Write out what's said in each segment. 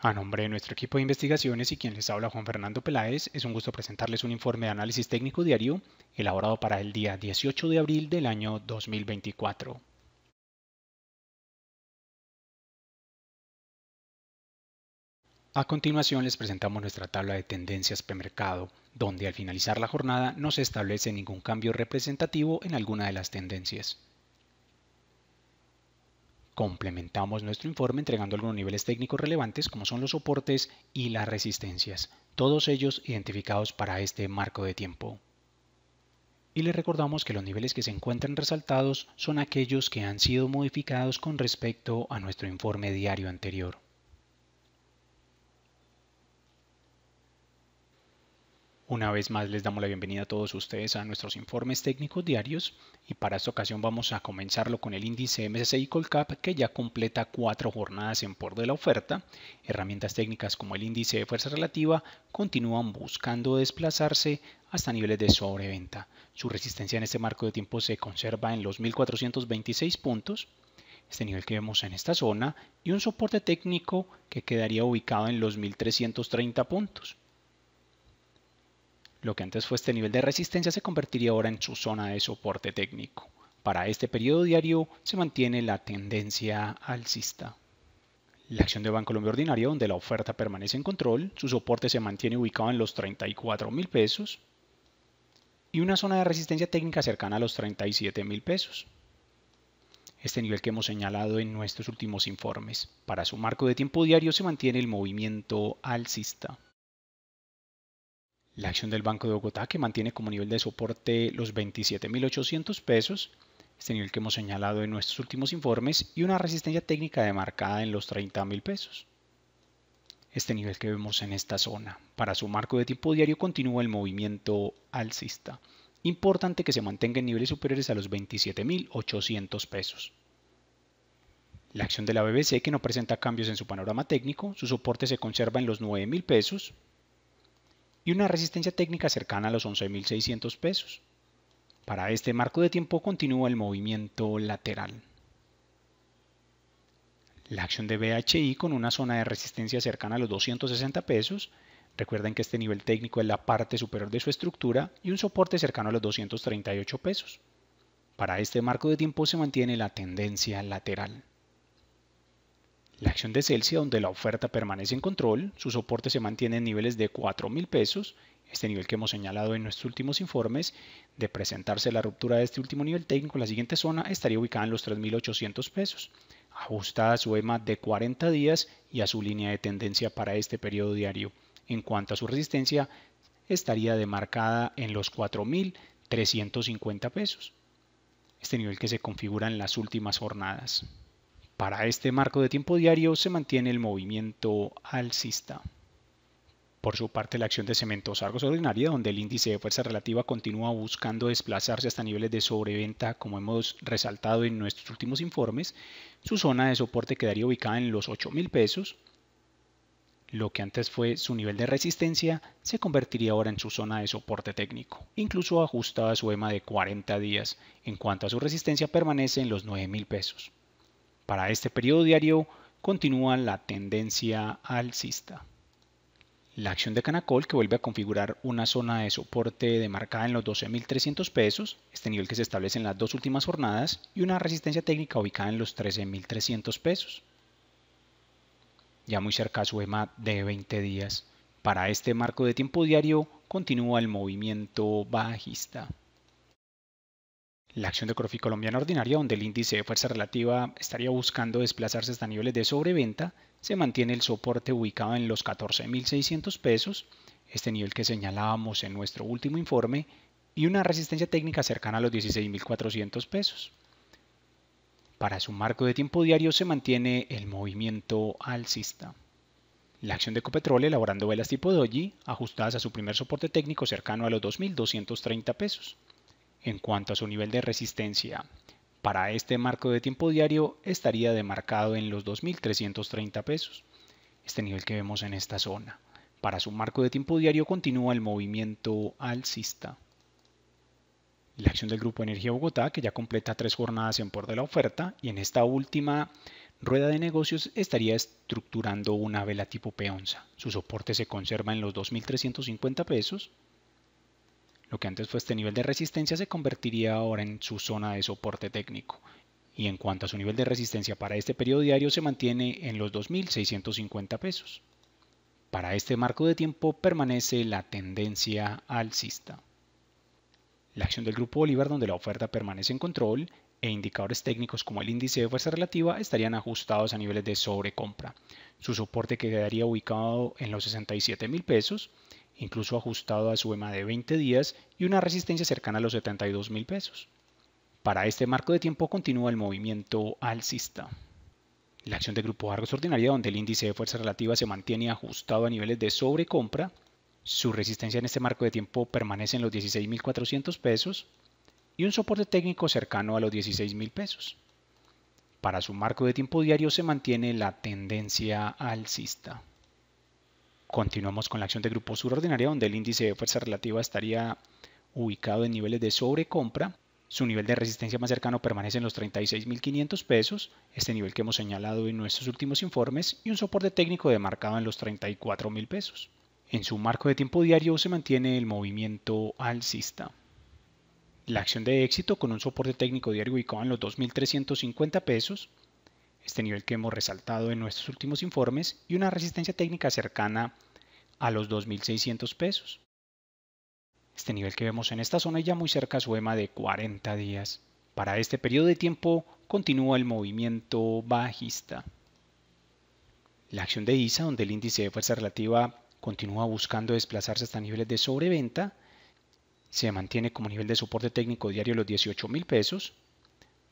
A nombre de nuestro equipo de investigaciones y quien les habla Juan Fernando Peláez, es un gusto presentarles un informe de análisis técnico diario elaborado para el día 18 de abril del año 2024. A continuación les presentamos nuestra tabla de tendencias premercado, donde al finalizar la jornada no se establece ningún cambio representativo en alguna de las tendencias. Complementamos nuestro informe entregando algunos niveles técnicos relevantes como son los soportes y las resistencias, todos ellos identificados para este marco de tiempo. Y les recordamos que los niveles que se encuentran resaltados son aquellos que han sido modificados con respecto a nuestro informe diario anterior. Una vez más les damos la bienvenida a todos ustedes a nuestros informes técnicos diarios y para esta ocasión vamos a comenzarlo con el índice MSCI Colcap que ya completa cuatro jornadas en por de la oferta. Herramientas técnicas como el índice de fuerza relativa continúan buscando desplazarse hasta niveles de sobreventa. Su resistencia en este marco de tiempo se conserva en los 1426 puntos este nivel que vemos en esta zona y un soporte técnico que quedaría ubicado en los 1330 puntos. Lo que antes fue este nivel de resistencia se convertiría ahora en su zona de soporte técnico. Para este periodo diario se mantiene la tendencia alcista. La acción de Banco Colombia Ordinario, donde la oferta permanece en control, su soporte se mantiene ubicado en los 34 mil pesos y una zona de resistencia técnica cercana a los 37 mil pesos. Este nivel que hemos señalado en nuestros últimos informes. Para su marco de tiempo diario se mantiene el movimiento alcista. La acción del Banco de Bogotá que mantiene como nivel de soporte los 27.800 pesos, este nivel que hemos señalado en nuestros últimos informes, y una resistencia técnica demarcada en los 30.000 pesos. Este nivel que vemos en esta zona. Para su marco de tiempo diario continúa el movimiento alcista. Importante que se mantenga en niveles superiores a los 27.800 pesos. La acción de la BBC que no presenta cambios en su panorama técnico, su soporte se conserva en los 9.000 pesos, y una resistencia técnica cercana a los 11.600 pesos. Para este marco de tiempo continúa el movimiento lateral. La acción de BHI con una zona de resistencia cercana a los 260 pesos. Recuerden que este nivel técnico es la parte superior de su estructura y un soporte cercano a los 238 pesos. Para este marco de tiempo se mantiene la tendencia lateral. La acción de Celsius, donde la oferta permanece en control, su soporte se mantiene en niveles de $4,000. pesos, este nivel que hemos señalado en nuestros últimos informes, de presentarse la ruptura de este último nivel técnico, la siguiente zona estaría ubicada en los 3.800 pesos, ajustada a su EMA de 40 días y a su línea de tendencia para este periodo diario. En cuanto a su resistencia, estaría demarcada en los 4.350 pesos, este nivel que se configura en las últimas jornadas. Para este marco de tiempo diario se mantiene el movimiento alcista. Por su parte, la acción de cementos Argos ordinaria, donde el índice de fuerza relativa continúa buscando desplazarse hasta niveles de sobreventa, como hemos resaltado en nuestros últimos informes, su zona de soporte quedaría ubicada en los $8,000. mil pesos. Lo que antes fue su nivel de resistencia se convertiría ahora en su zona de soporte técnico, incluso ajustada a su EMA de 40 días. En cuanto a su resistencia, permanece en los $9,000 mil pesos. Para este periodo diario continúa la tendencia alcista. La acción de Canacol que vuelve a configurar una zona de soporte demarcada en los 12.300 pesos, este nivel que se establece en las dos últimas jornadas, y una resistencia técnica ubicada en los 13.300 pesos. Ya muy cerca a su EMA de 20 días. Para este marco de tiempo diario continúa el movimiento bajista la acción de Corfi colombiana ordinaria, donde el índice de fuerza relativa estaría buscando desplazarse hasta niveles de sobreventa, se mantiene el soporte ubicado en los 14.600 pesos, este nivel que señalábamos en nuestro último informe, y una resistencia técnica cercana a los 16.400 pesos. Para su marco de tiempo diario se mantiene el movimiento alcista. La acción de Copetrol elaborando velas tipo doji ajustadas a su primer soporte técnico cercano a los 2.230 pesos. En cuanto a su nivel de resistencia, para este marco de tiempo diario estaría demarcado en los 2.330 pesos, este nivel que vemos en esta zona. Para su marco de tiempo diario continúa el movimiento alcista. La acción del Grupo Energía Bogotá, que ya completa tres jornadas en por de la oferta, y en esta última rueda de negocios estaría estructurando una vela tipo peonza. Su soporte se conserva en los 2.350 pesos lo que antes fue este nivel de resistencia se convertiría ahora en su zona de soporte técnico. Y en cuanto a su nivel de resistencia para este periodo diario se mantiene en los 2.650 pesos. Para este marco de tiempo permanece la tendencia alcista. La acción del Grupo Bolívar donde la oferta permanece en control e indicadores técnicos como el índice de fuerza relativa estarían ajustados a niveles de sobrecompra. Su soporte quedaría ubicado en los 67 mil pesos incluso ajustado a su EMA de 20 días y una resistencia cercana a los 72 mil pesos. Para este marco de tiempo continúa el movimiento alcista. La acción de grupo Argos ordinaria, donde el índice de fuerza relativa se mantiene ajustado a niveles de sobrecompra, su resistencia en este marco de tiempo permanece en los 16.400 pesos y un soporte técnico cercano a los 16.000 pesos. Para su marco de tiempo diario se mantiene la tendencia alcista. Continuamos con la acción de grupo subordinaria donde el índice de fuerza relativa estaría ubicado en niveles de sobrecompra. Su nivel de resistencia más cercano permanece en los 36.500 pesos, este nivel que hemos señalado en nuestros últimos informes, y un soporte técnico demarcado en los 34.000 pesos. En su marco de tiempo diario se mantiene el movimiento alcista. La acción de éxito con un soporte técnico diario ubicado en los 2.350 pesos, este nivel que hemos resaltado en nuestros últimos informes, y una resistencia técnica cercana a los 2.600 pesos. Este nivel que vemos en esta zona ya muy cerca a su EMA de 40 días. Para este periodo de tiempo continúa el movimiento bajista. La acción de ISA, donde el índice de fuerza relativa continúa buscando desplazarse hasta niveles de sobreventa, se mantiene como nivel de soporte técnico diario los 18.000 pesos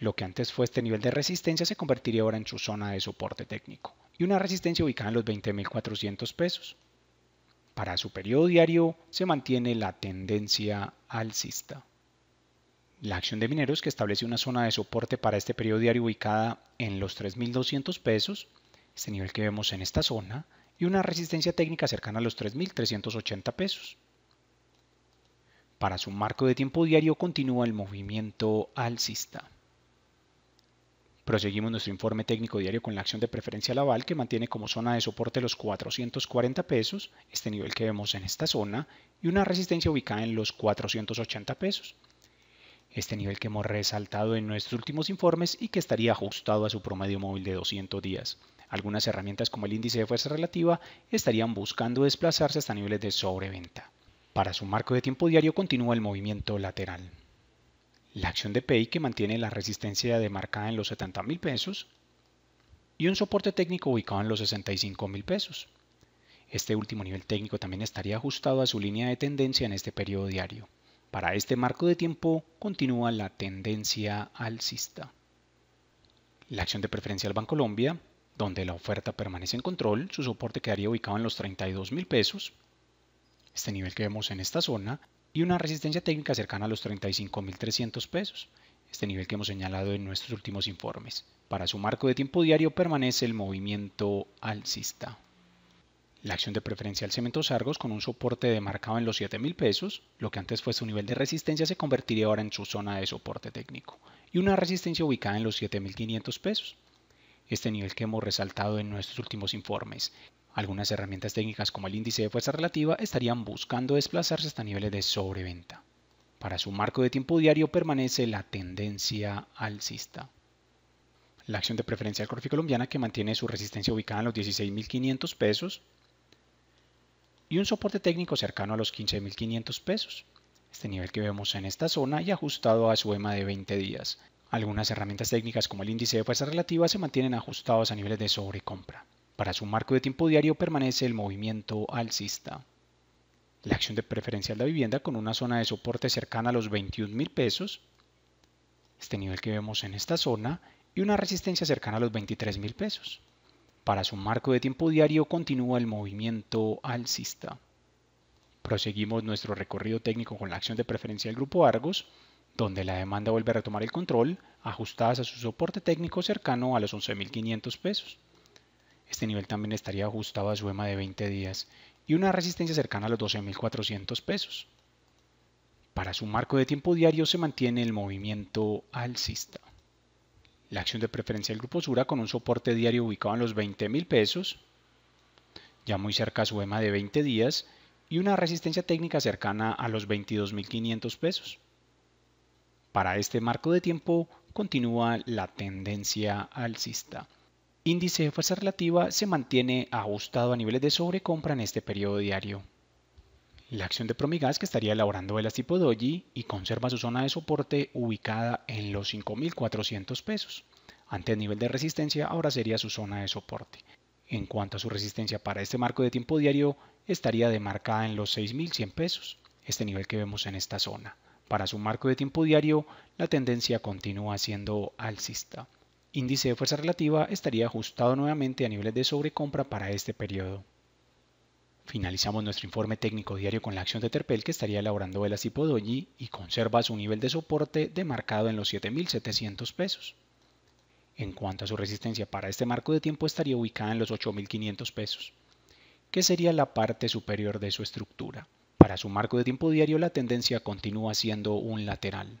lo que antes fue este nivel de resistencia se convertiría ahora en su zona de soporte técnico y una resistencia ubicada en los 20.400 pesos. Para su periodo diario se mantiene la tendencia alcista. La acción de mineros que establece una zona de soporte para este periodo diario ubicada en los 3.200 pesos, este nivel que vemos en esta zona, y una resistencia técnica cercana a los 3.380 pesos. Para su marco de tiempo diario continúa el movimiento alcista. Proseguimos nuestro informe técnico diario con la acción de preferencia Laval que mantiene como zona de soporte los 440 pesos, este nivel que vemos en esta zona, y una resistencia ubicada en los 480 pesos. Este nivel que hemos resaltado en nuestros últimos informes y que estaría ajustado a su promedio móvil de 200 días. Algunas herramientas como el índice de fuerza relativa estarían buscando desplazarse hasta niveles de sobreventa. Para su marco de tiempo diario continúa el movimiento lateral la acción de Pay que mantiene la resistencia demarcada en los 70 mil pesos y un soporte técnico ubicado en los 65 mil pesos. Este último nivel técnico también estaría ajustado a su línea de tendencia en este periodo diario. Para este marco de tiempo continúa la tendencia alcista. La acción de preferencia al Colombia, donde la oferta permanece en control, su soporte quedaría ubicado en los 32 mil pesos. Este nivel que vemos en esta zona y una resistencia técnica cercana a los 35.300 pesos, este nivel que hemos señalado en nuestros últimos informes. Para su marco de tiempo diario permanece el movimiento alcista. La acción de preferencia al Cementos Argos con un soporte demarcado en los 7.000 pesos, lo que antes fue su nivel de resistencia se convertiría ahora en su zona de soporte técnico, y una resistencia ubicada en los 7.500 pesos, este nivel que hemos resaltado en nuestros últimos informes, algunas herramientas técnicas como el índice de fuerza relativa estarían buscando desplazarse hasta niveles de sobreventa. Para su marco de tiempo diario permanece la tendencia alcista. La acción de preferencia del colombiana que mantiene su resistencia ubicada en los 16.500 pesos y un soporte técnico cercano a los 15.500 pesos. Este nivel que vemos en esta zona y ajustado a su EMA de 20 días. Algunas herramientas técnicas como el índice de fuerza relativa se mantienen ajustados a niveles de sobrecompra. Para su marco de tiempo diario permanece el movimiento alcista. La acción de preferencial de vivienda con una zona de soporte cercana a los 21 pesos, este nivel que vemos en esta zona, y una resistencia cercana a los 23 pesos. Para su marco de tiempo diario continúa el movimiento alcista. Proseguimos nuestro recorrido técnico con la acción de preferencia del grupo Argos, donde la demanda vuelve a retomar el control, ajustadas a su soporte técnico cercano a los 11.500 pesos. Este nivel también estaría ajustado a su EMA de 20 días y una resistencia cercana a los 12.400 pesos. Para su marco de tiempo diario se mantiene el movimiento alcista. La acción de preferencia del Grupo Sura con un soporte diario ubicado en los 20.000 pesos, ya muy cerca a su EMA de 20 días, y una resistencia técnica cercana a los 22.500 pesos. Para este marco de tiempo continúa la tendencia alcista índice de fuerza relativa se mantiene ajustado a niveles de sobrecompra en este periodo diario. La acción de Promigas que estaría elaborando velas tipo Doji y conserva su zona de soporte ubicada en los 5.400 pesos. Ante el nivel de resistencia ahora sería su zona de soporte. En cuanto a su resistencia para este marco de tiempo diario estaría demarcada en los 6.100 pesos, este nivel que vemos en esta zona. Para su marco de tiempo diario la tendencia continúa siendo alcista índice de fuerza relativa estaría ajustado nuevamente a niveles de sobrecompra para este periodo. Finalizamos nuestro informe técnico diario con la acción de Terpel que estaría elaborando velas tipo Doji y conserva su nivel de soporte demarcado en los 7.700 pesos. En cuanto a su resistencia para este marco de tiempo estaría ubicada en los 8.500 pesos, que sería la parte superior de su estructura. Para su marco de tiempo diario la tendencia continúa siendo un lateral.